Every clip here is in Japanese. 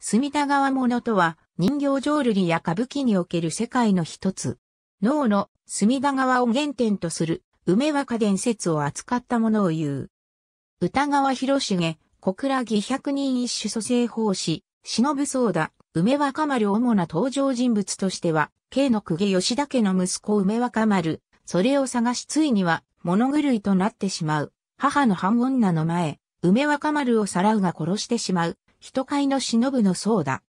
隅田川物とは、人形浄瑠璃や歌舞伎における世界の一つ。能の隅田川を原点とする、梅若伝説を扱ったものを言う。歌川広重、小倉義百人一首蘇生法師、忍そうだ、梅若丸主な登場人物としては、慶の公家吉田家の息子梅若丸、それを探しついには物狂いとなってしまう、母の半女の前、梅若丸をさらうが殺してしまう、人買いの忍の僧だ。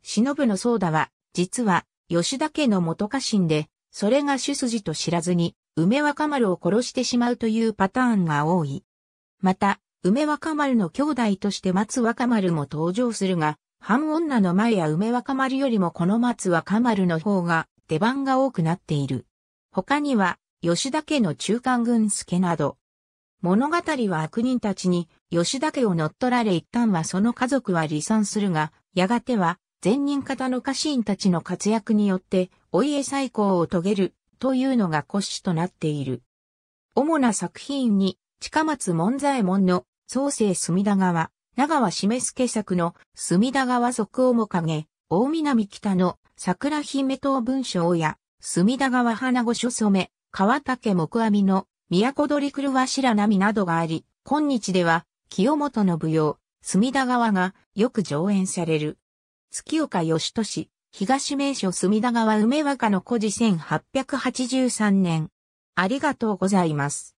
忍の僧だは、実は、吉田家の元家臣で、それが主筋と知らずに、梅若丸を殺してしまうというパターンが多い。また、梅若丸の兄弟として松若丸も登場するが、半女の前や梅若丸よりもこの松若丸の方が出番が多くなっている。他には、吉田家の中間軍助など、物語は悪人たちに吉田家を乗っ取られ一旦はその家族は離散するが、やがては善人方の家臣たちの活躍によってお家再興を遂げるというのが骨子となっている。主な作品に近松門左衛門の創世隅田川、長和しめすけ作の隅田川族をもかげ、大南北の桜姫等文章や隅田川花御所染め、川竹木阿弥の都取狂しら並みなどがあり、今日では、清本の舞踊、隅田川がよく上演される。月岡義俊、東名所隅田川梅若の古事1883年。ありがとうございます。